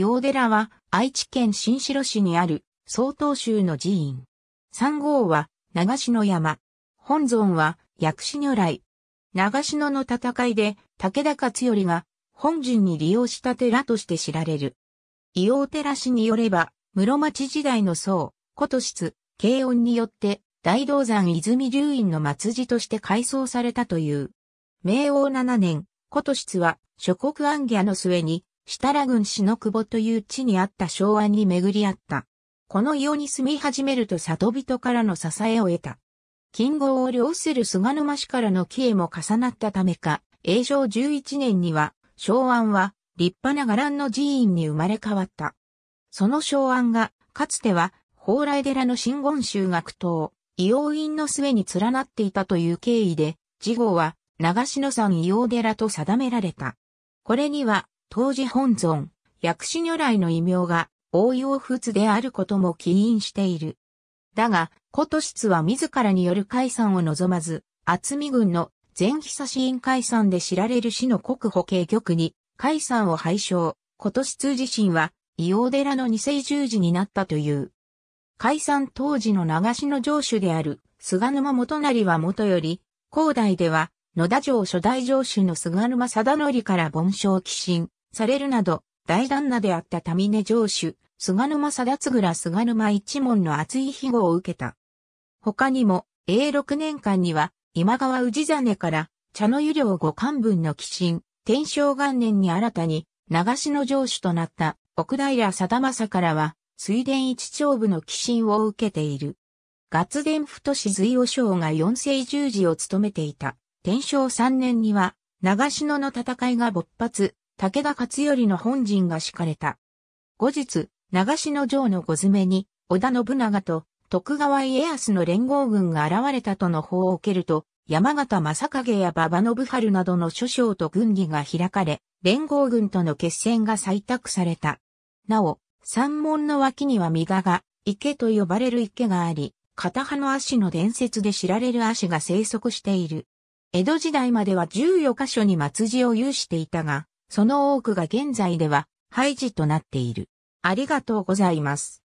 硫黄寺は愛知県新城市にある曹洞宗の寺院。三号は長篠山。本尊は薬師如来。長篠の戦いで武田勝頼が本陣に利用した寺として知られる。硫黄寺氏によれば、室町時代の僧、古都室、慶音によって大道山泉流院の末寺として改装されたという。明王7年、古都室は諸国安家の末に設楽郡の久保という地にあった昭安に巡り合った。この世に住み始めると里人からの支えを得た。金剛を領する菅沼氏からの帰依も重なったためか、永正11年には、昭安は立派な伽藍の寺院に生まれ変わった。その昭安が、かつては、蓬莱寺の真言宗学等、伊黄院の末に連なっていたという経緯で、次号は、長篠山伊黄寺と定められた。これには、当時本尊、薬師如来の異名が応用仏であることも起因している。だが、古都室は自らによる解散を望まず、厚見軍の全久死院解散で知られる市の国保計局に解散を廃止。古都室自身は、伊王寺の二世十字になったという。解散当時の流しの城主である菅沼元成は元より、高大では、野田城初代城主の菅沼貞則から盆章寄進、されるなど、大旦那であった民根城主、菅沼貞次菅沼一門の厚い庇護を受けた。他にも、永禄年間には、今川氏真から、茶の湯領五官分の寄進、天正元年に新たに、長篠城主となった、奥平貞政からは、水田一長部の寄進を受けている。月田太随和将が四世十字を務めていた、天正三年には、長篠の戦いが勃発、武田勝頼の本陣が敷かれた。後日、長篠城の御詰めに、織田信長と徳川家康の連合軍が現れたとの報を受けると、山形正景や馬場信春などの諸将と軍議が開かれ、連合軍との決戦が採択された。なお、山門の脇には三河が、池と呼ばれる池があり、片葉の足の伝説で知られる足が生息している。江戸時代までは14カ所に松字を有していたが、その多くが現在では、廃寺となっている。ありがとうございます。